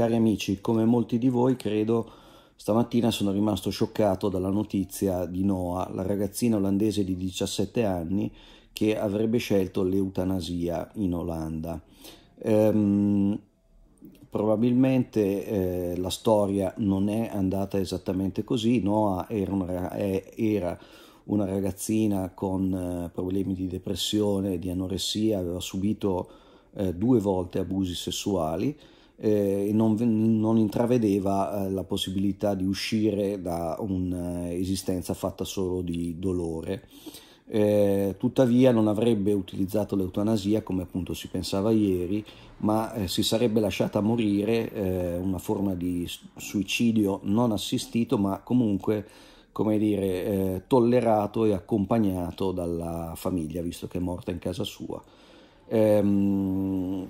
Cari amici, come molti di voi credo, stamattina sono rimasto scioccato dalla notizia di Noah, la ragazzina olandese di 17 anni che avrebbe scelto l'eutanasia in Olanda. Ehm, probabilmente eh, la storia non è andata esattamente così, Noah era una, era una ragazzina con eh, problemi di depressione, di anoressia, aveva subito eh, due volte abusi sessuali, eh, e non, non intravedeva eh, la possibilità di uscire da un'esistenza fatta solo di dolore. Eh, tuttavia non avrebbe utilizzato l'eutanasia come appunto si pensava ieri, ma eh, si sarebbe lasciata morire, eh, una forma di suicidio non assistito, ma comunque come dire, eh, tollerato e accompagnato dalla famiglia, visto che è morta in casa sua. Ehm,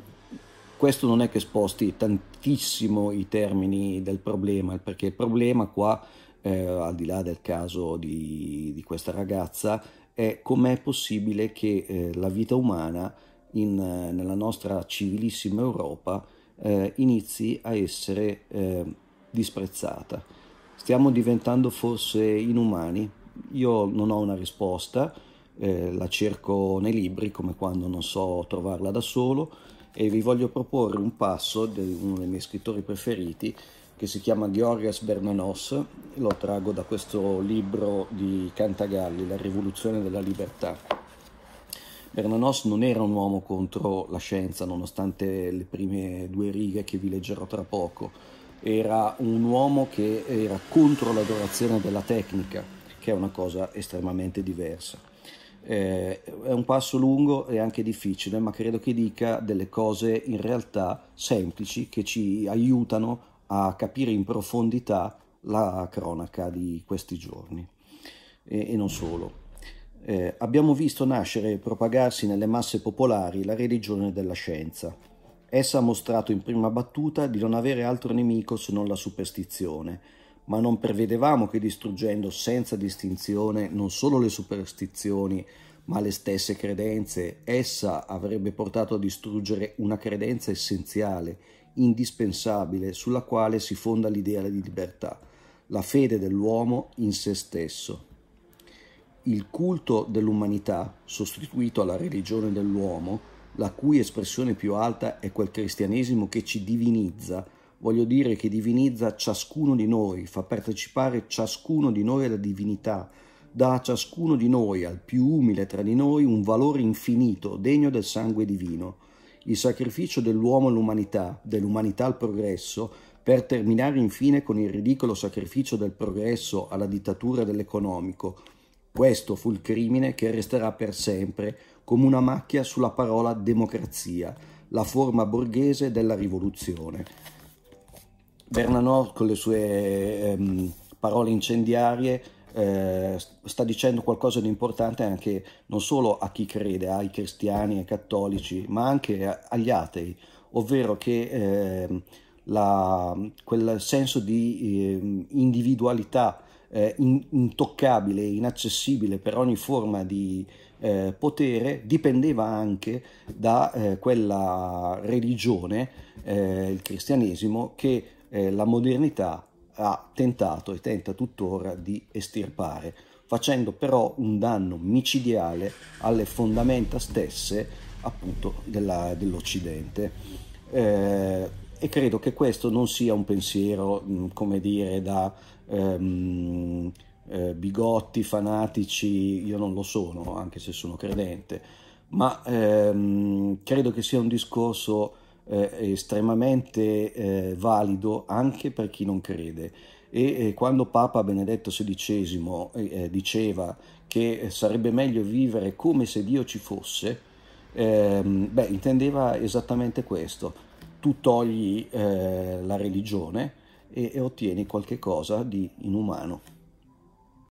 questo non è che sposti tantissimo i termini del problema, perché il problema qua, eh, al di là del caso di, di questa ragazza, è com'è possibile che eh, la vita umana in, eh, nella nostra civilissima Europa eh, inizi a essere eh, disprezzata. Stiamo diventando forse inumani? Io non ho una risposta, eh, la cerco nei libri come quando non so trovarla da solo e vi voglio proporre un passo di uno dei miei scrittori preferiti che si chiama Georgias Bernanos, lo trago da questo libro di Cantagalli, La rivoluzione della libertà. Bernanos non era un uomo contro la scienza, nonostante le prime due righe che vi leggerò tra poco, era un uomo che era contro l'adorazione della tecnica, che è una cosa estremamente diversa. Eh, è un passo lungo e anche difficile, ma credo che dica delle cose in realtà semplici che ci aiutano a capire in profondità la cronaca di questi giorni e, e non solo. Eh, abbiamo visto nascere e propagarsi nelle masse popolari la religione della scienza. Essa ha mostrato in prima battuta di non avere altro nemico se non la superstizione, ma non prevedevamo che distruggendo senza distinzione non solo le superstizioni, ma le stesse credenze, essa avrebbe portato a distruggere una credenza essenziale, indispensabile, sulla quale si fonda l'ideale di libertà, la fede dell'uomo in se stesso. Il culto dell'umanità, sostituito alla religione dell'uomo, la cui espressione più alta è quel cristianesimo che ci divinizza, voglio dire che divinizza ciascuno di noi, fa partecipare ciascuno di noi alla divinità, dà a ciascuno di noi, al più umile tra di noi, un valore infinito, degno del sangue divino. Il sacrificio dell'uomo all'umanità, dell'umanità al progresso, per terminare infine con il ridicolo sacrificio del progresso alla dittatura dell'economico. Questo fu il crimine che resterà per sempre come una macchia sulla parola democrazia, la forma borghese della rivoluzione. Bernanò con le sue ehm, parole incendiarie eh, sta dicendo qualcosa di importante anche non solo a chi crede, ai cristiani, ai cattolici, ma anche agli atei, ovvero che eh, la, quel senso di ehm, eh, individualità in, intoccabile, inaccessibile per ogni forma di eh, potere dipendeva anche da eh, quella religione, eh, il cristianesimo, che eh, la modernità ha tentato e tenta tuttora di estirpare, facendo però un danno micidiale alle fondamenta stesse appunto della, dell'Occidente. Eh, e credo che questo non sia un pensiero, mm, come dire, da ehm, eh, bigotti, fanatici, io non lo sono, anche se sono credente, ma ehm, credo che sia un discorso eh, estremamente eh, valido anche per chi non crede. E eh, quando Papa Benedetto XVI eh, eh, diceva che sarebbe meglio vivere come se Dio ci fosse, ehm, beh, intendeva esattamente questo. Tu togli eh, la religione e, e ottieni qualche cosa di inumano.